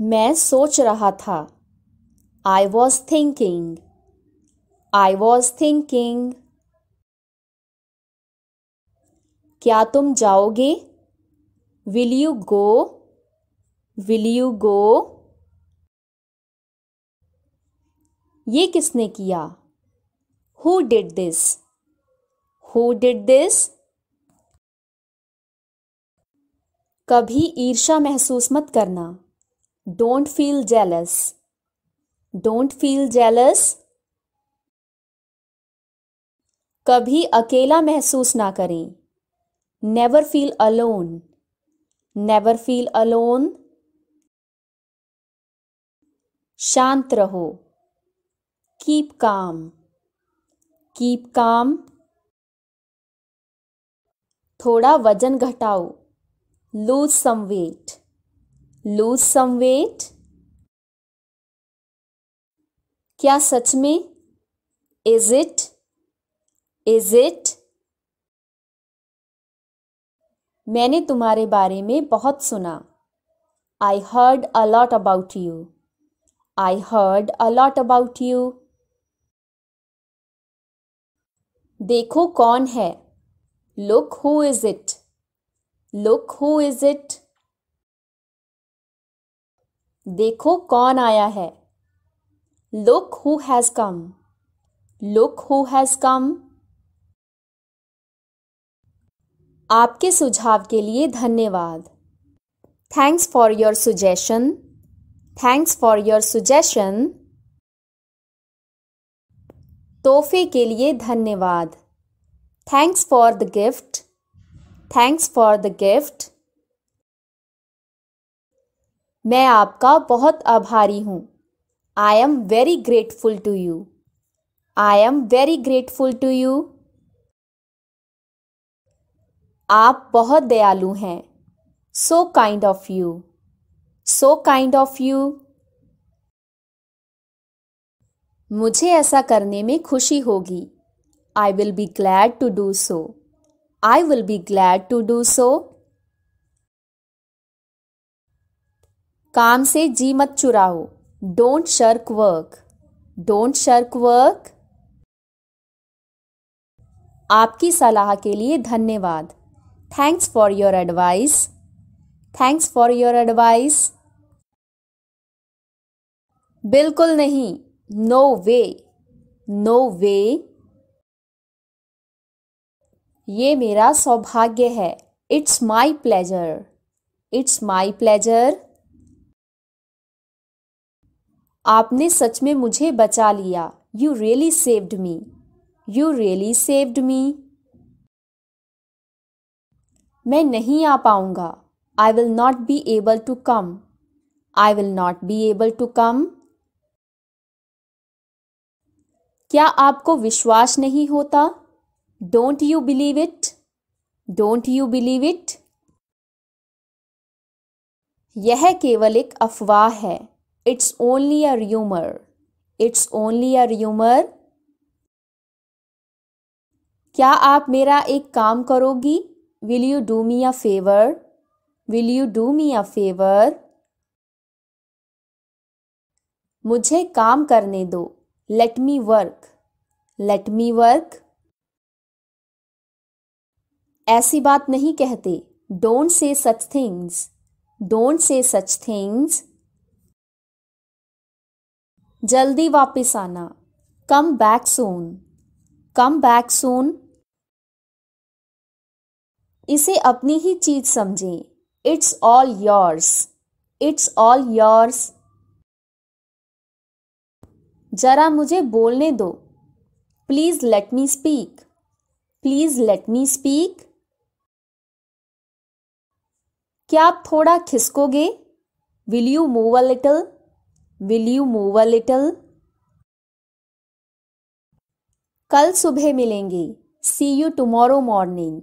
मैं सोच रहा था I was thinking I was thinking क्या तुम जाओगे will you go will you go ये किसने किया who did this who did this कभी ईर्षा महसूस मत करना don't feel jealous don't feel jealous कभी अकेला महसूस ना करें never feel alone never feel alone शांत रहो कीप काम कीप काम थोड़ा वजन घटाओ lose some weight lose some weight क्या सच में इज इट इज इट मैंने तुम्हारे बारे में बहुत सुना I heard a lot about you I heard a lot about you देखो कौन है look who is it look who is it देखो कौन आया है look who has come look who has come आपके सुझाव के लिए धन्यवाद thanks for your suggestion thanks for your suggestion तोहफे के लिए धन्यवाद thanks for the gift thanks for the gift मैं आपका बहुत आभारी हूँ I am very grateful to you I am very grateful to you आप बहुत दयालु हैं so kind of you so kind of you मुझे ऐसा करने में खुशी होगी I will be glad to do so I will be glad to do so काम से जी मत चुराओ don't shirk work don't shirk work आपकी सलाह के लिए धन्यवाद thanks for your advice thanks for your advice बिल्कुल नहीं नो वे नो वे ये मेरा सौभाग्य है it's my pleasure it's my pleasure आपने सच में मुझे बचा लिया you really saved me you really saved me मैं नहीं आ पाऊंगा I will not be able to come I will not be able to come क्या आपको विश्वास नहीं होता don't you believe it don't you believe it यह केवल एक अफवाह है it's only a rumour it's only a rumour क्या आप मेरा एक काम करोगी will you do me a favour will you do me a favour मुझे काम करने दो let me work let me work ऐसी बात नहीं कहते don't say such things don't say such things जल्दी वापस आना कम बैक सोन कम बैक सोन इसे अपनी ही चीज समझें it's all yours it's all yours जरा मुझे बोलने दो please let me speak please let me speak क्या आप थोड़ा खिसकोगे will you move a little will you move a little कल सुबह मिलेंगे see you tomorrow morning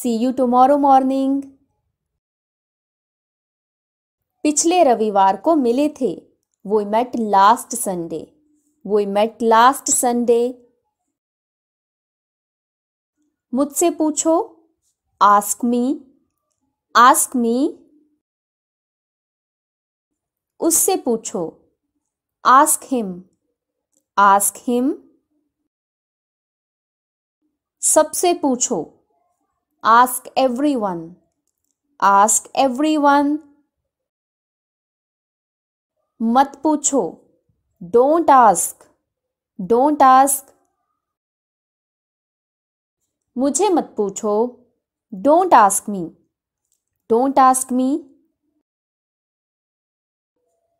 see you tomorrow morning पिछले रविवार को मिले थे वो मेट लास्ट संडे वो मेट लास्ट संडे मुझसे पूछो आस्क मी आस्क मी उससे पूछो आस्क हिम आस्क हिम सबसे पूछो ask everyone ask everyone मत पूछो डोंट आस्क डोंट आस्क मुझे मत पूछो don't ask me don't ask me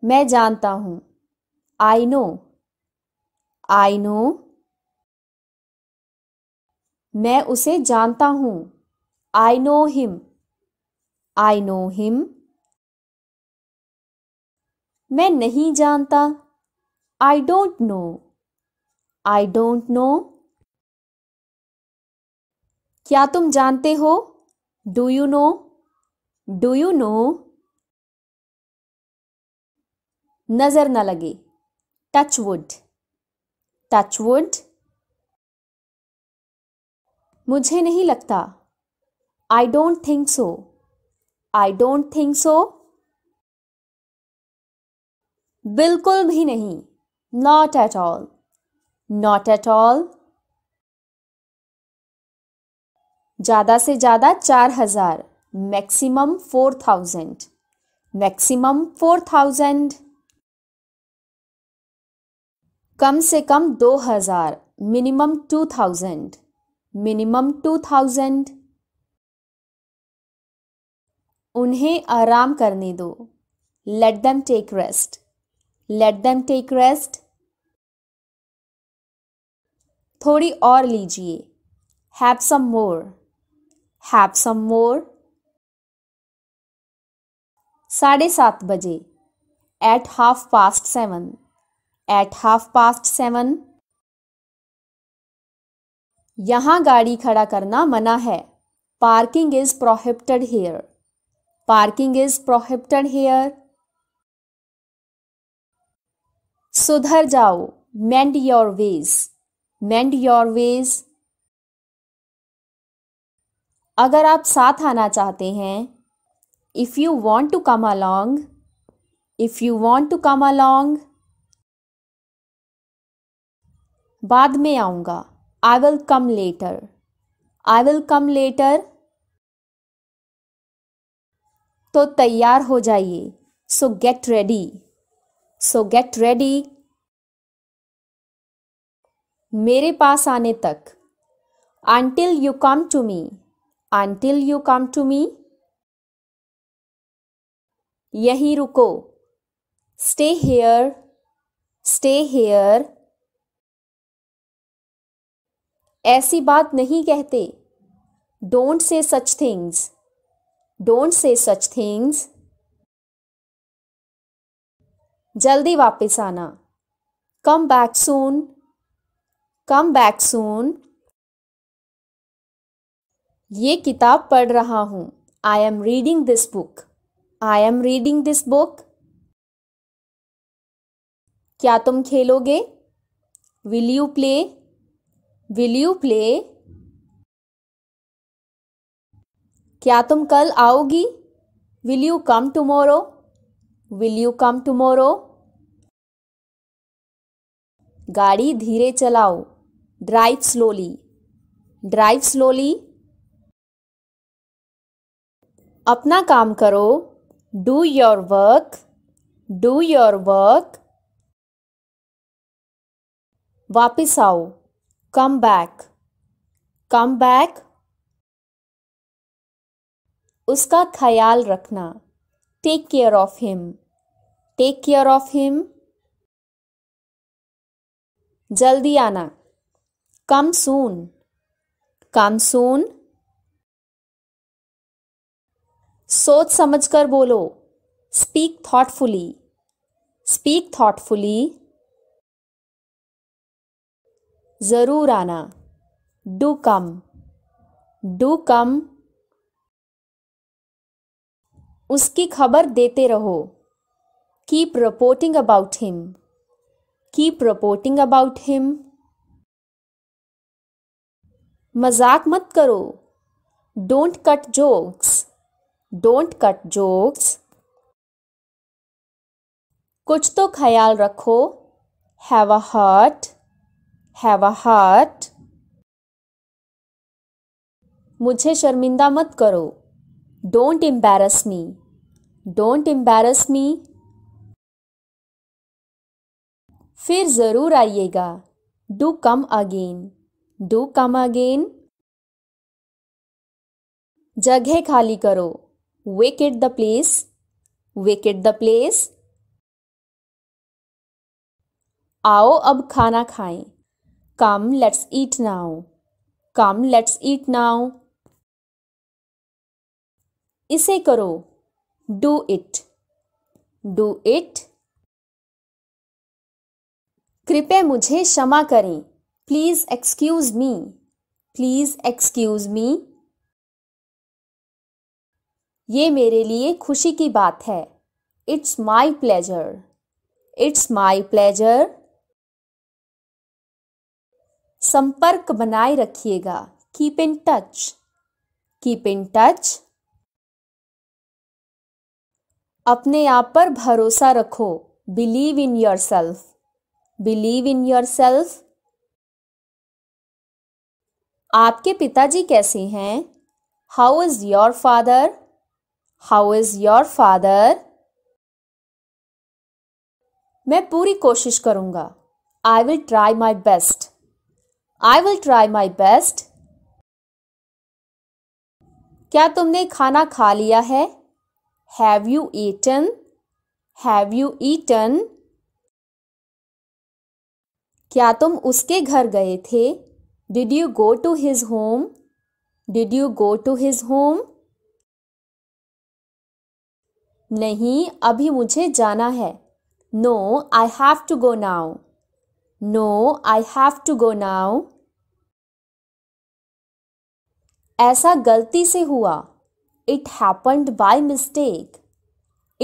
मैं जानता हूं आई नो आई नो मैं उसे जानता हूं I know him I know him मैं नहीं जानता I don't know I don't know क्या तुम जानते हो do you know do you know नज़र न लगे टच वुड टच वुड मुझे नहीं लगता I don't think so I don't think so बिल्कुल भी नहीं not at all not at all ज़्यादा से ज़्यादा चार हज़ार maximum four thousand maximum four thousand कम से कम दो हज़ार minimum two thousand minimum two thousand उन्हें आराम करने दो let them take rest let them take rest थोड़ी और लीजिए have some more have some मोर साढ़े सात बजे at half past seven at half past seven यहां गाड़ी खड़ा करना मना है parking is prohibited here parking is prohibited here सुधर जाओ mend your ways mend your ways अगर आप साथ आना चाहते हैं if you want to come along if you want to come along बाद में आऊंगा I will come later I will come later तो तैयार हो जाइए so get ready so get ready मेरे पास आने तक until you come to me until you come to me यहीं रुको स्टे हेयर स्टे हेयर ऐसी बात नहीं कहते don't say such things don't say such things जल्दी वापस आना come back soon come back soon ये किताब पढ़ रहा हूं I am reading this book I am reading this book क्या तुम खेलोगे will you play will you play क्या तुम कल आओगी will you come tomorrow will you come tomorrow गाड़ी धीरे चलाओ ड्राइव स्लोली ड्राइव स्लोली अपना काम करो do your work do your work वापिस आओ come back come back उसका ख्याल रखना take care of him take care of him जल्दी आना कम सून कम सून सोच समझकर बोलो स्पीक थॉटफुली स्पीक थॉटफुली ज़रूर आना डू कम डू कम उसकी खबर देते रहो keep reporting about him keep reporting about him मजाक मत करो don't cut jokes don't cut jokes कुछ तो ख्याल रखो have a heart have a heart मुझे शर्मिंदा मत करो don't embarrass me don't embarrass me फिर ज़रूर आइएगा do come again do come again जगह खाली करो vacate the place vacate the place आओ अब खाना खाएं come let's eat now come let's eat now इसे करो डू इट डू इट कृपया मुझे क्षमा करें please excuse me please excuse me ये मेरे लिए खुशी की बात है it's my pleasure it's my pleasure संपर्क बनाए रखिएगा keep in touch keep in touch अपने आप पर भरोसा रखो believe in yourself believe in yourself आपके पिताजी कैसे हैं how is your father how is your father मैं पूरी कोशिश करूंगा I will try my best I will try my best क्या तुमने खाना खा लिया है have you eaten have you eaten क्या तुम उसके घर गए थे did you go to his home did you go to his home नहीं अभी मुझे जाना है no I have to go now no I have to go now ऐसा गलती से हुआ it happened by mistake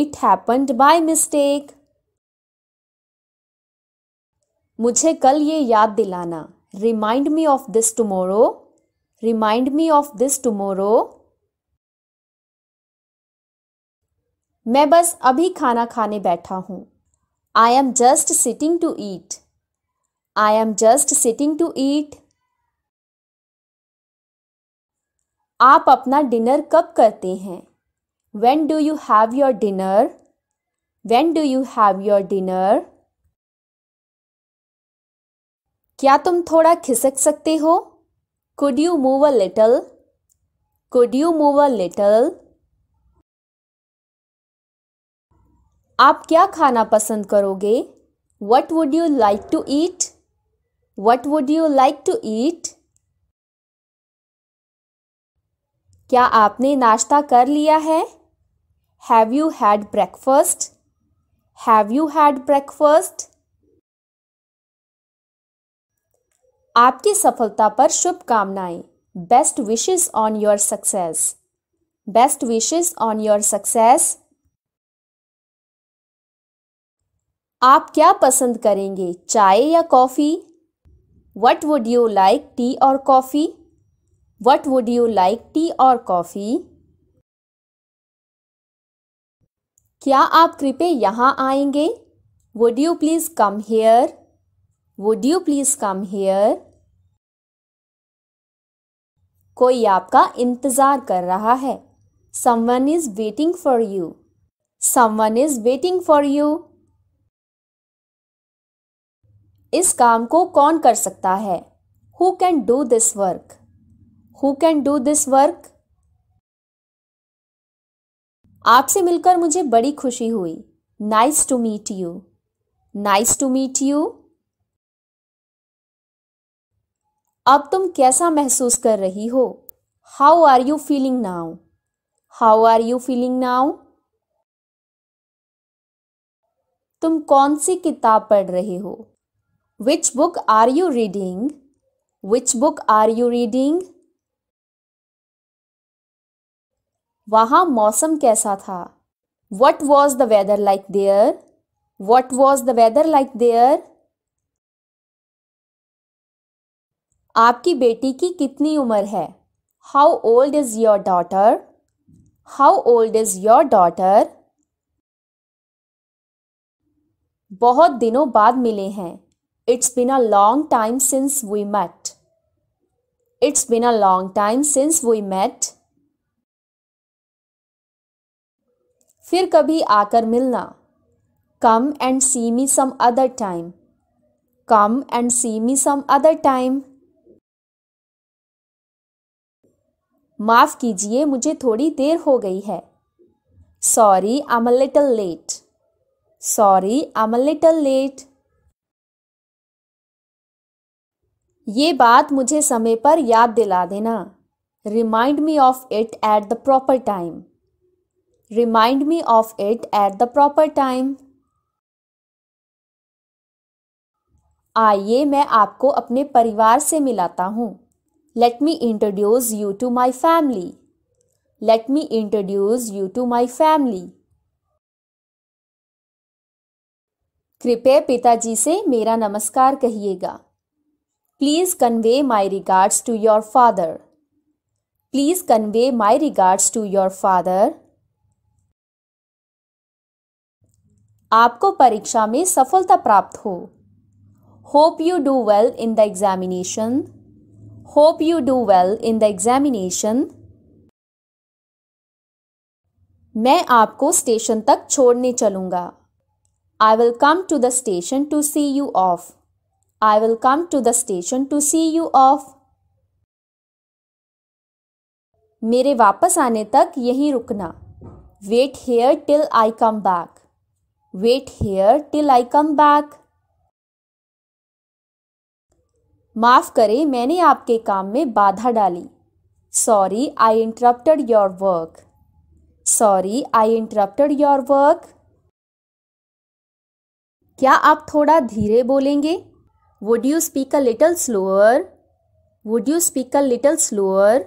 it happened by mistake मुझे कल ये याद दिलाना remind me of this tomorrow. Remind me of this tomorrow. मैं बस अभी खाना खाने बैठा हूँ I am just sitting to eat I am just sitting to eat. आप अपना डिनर कब करते हैं When do you have your dinner? When do you have your dinner? क्या तुम थोड़ा खिसक सकते हो Could you move a little? Could you move a little? आप क्या खाना पसंद करोगे What would you like to eat? What would you like to eat? क्या आपने नाश्ता कर लिया है have you had breakfast? Have you had breakfast? आपकी सफलता पर शुभकामनाएं best wishes on your success best wishes on your success आप क्या पसंद करेंगे चाय या कॉफ़ी what would you like tea और coffee what would you like tea और कॉफी क्या आप कृपया यहाँ आएंगे would you please come here would you please come here कोई आपका इंतज़ार कर रहा है someone is waiting for you someone is waiting for you इस काम को कौन कर सकता है who can do this work who can do this work आपसे मिलकर मुझे बड़ी खुशी हुई nice to meet you nice to meet you अब तुम कैसा महसूस कर रही हो how are you feeling now how are you feeling now तुम कौन सी किताब पढ़ रहे हो Which book are you reading? Which book are you reading? वहाँ मौसम कैसा था What was the weather like there? What was the weather like there? आपकी बेटी की कितनी उम्र है How old is your daughter? How old is your daughter? बहुत दिनों बाद मिले हैं It's been a long time since we met. It's been a long time since we met. फिर कभी आकर मिलना come and see me some other time come and see me some other time माफ़ कीजिए मुझे थोड़ी देर हो गई है sorry I am a little late sorry I am a little late ये बात मुझे समय पर याद दिला देना remind me of it at the proper time remind me of it at the proper time आइए मैं आपको अपने परिवार से मिलाता हूँ late me introduce you to my family let me introduce you to my family कृपया पिताजी से मेरा नमस्कार कहिएगा please convey my regards to your father please convey my regards to your father आपको परीक्षा में सफलता प्राप्त हो hope you do well in the examination hope you do well in the examination मैं आपको स्टेशन तक छोड़ने चलूंगा I will come to the station to see you of I will come to the station to see you off. मेरे वापस आने तक यहीं रुकना wait here till I come back wait here till I come back माफ करें मैंने आपके काम में बाधा डाली sorry I interrupted your work sorry I interrupted your work क्या आप थोड़ा धीरे बोलेंगे would you speak a little slower would you speak a little slower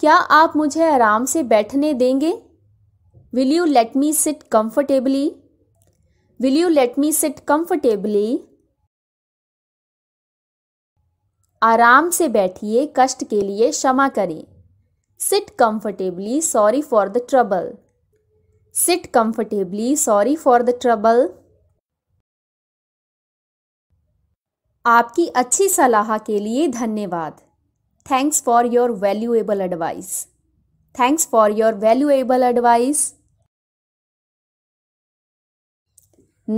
क्या आप मुझे आराम से बैठने देंगे will you let me sit comfortably will you let me sit comfortably आराम से बैठिए कष्ट के लिए क्षमा करें sit comfortably sorry for the trouble sit comfortably sorry for the trouble आपकी अच्छी सलाह के लिए धन्यवाद thanks for your valuable advice thanks for your valuable advice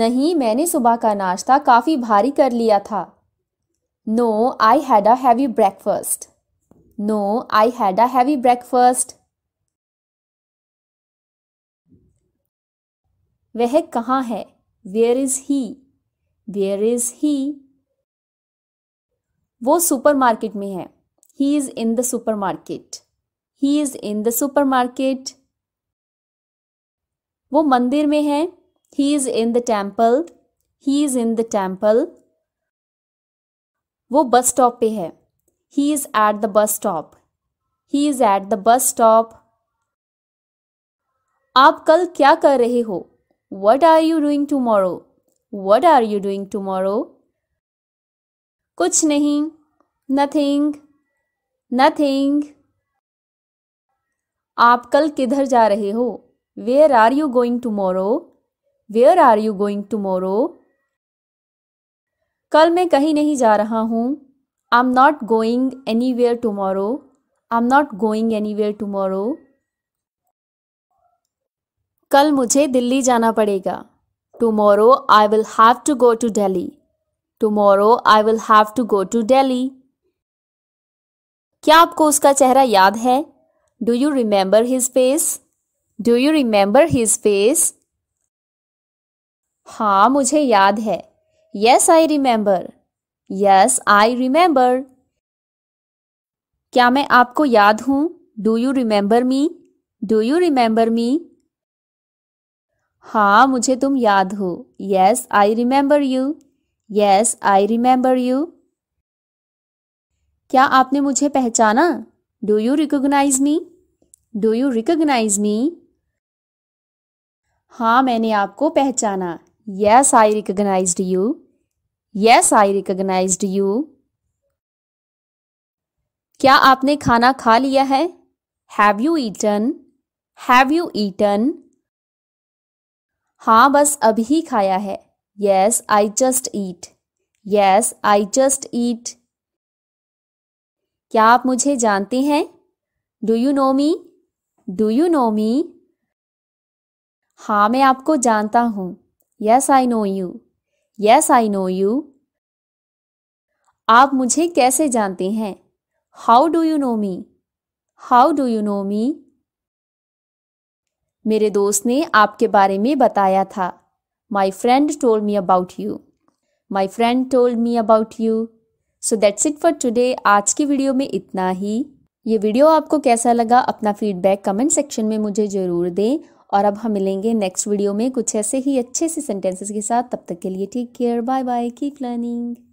नहीं मैंने सुबह का नाश्ता काफ़ी भारी कर लिया था no I had a heavy breakfast no I had a heavy breakfast वह कहाँ है where is he where is he वो सुपरमार्केट में है he is in the supermarket he is in the supermarket वो मंदिर में है he is in the temple he is in the temple वो बस स्टॉप पे है he is at the bus stop he is at the bus stop आप कल क्या कर रहे हो what are you doing tomorrow what are you doing tomorrow कुछ नहीं नथिंग नथिंग आप कल किधर जा रहे हो where are you going tomorrow where are you going tomorrow कल मैं कहीं नहीं जा रहा हूँ I am not going anywhere tomorrow I am not going anywhere tomorrow कल मुझे दिल्ली जाना पड़ेगा tomorrow I will have to go to Delhi tomorrow I will have to go to Delhi क्या आपको उसका चेहरा याद है do you remember his face do you remember his face हाँ मुझे याद है yes I remember yes I remember क्या मैं आपको याद हूं do you remember me do you remember me हाँ मुझे तुम याद हो yes I remember you yes I remember you क्या आपने मुझे पहचाना do you recognize me do you recognize me हाँ मैंने आपको पहचाना yes I recognize you yes I recognize you क्या आपने खाना खा लिया है have you eaten have you eaten हाँ बस अभी खाया है Yes, I just eat. Yes, I just eat. क्या आप मुझे जानते हैं do you know me do you know me हाँ मैं आपको जानता हूँ yes I know you yes I know you आप मुझे कैसे जानते हैं how do you know me how do you know me मेरे दोस्त ने आपके बारे में बताया था My friend told me about you. My friend told me about you. So that's it for today आज की वीडियो में इतना ही ये वीडियो आपको कैसा लगा अपना फीडबैक कमेंट सेक्शन में मुझे ज़रूर दें और अब हम मिलेंगे नेक्स्ट वीडियो में कुछ ऐसे ही अच्छे से सेंटेंसेस के साथ तब तक के लिए take care bye bye keep learning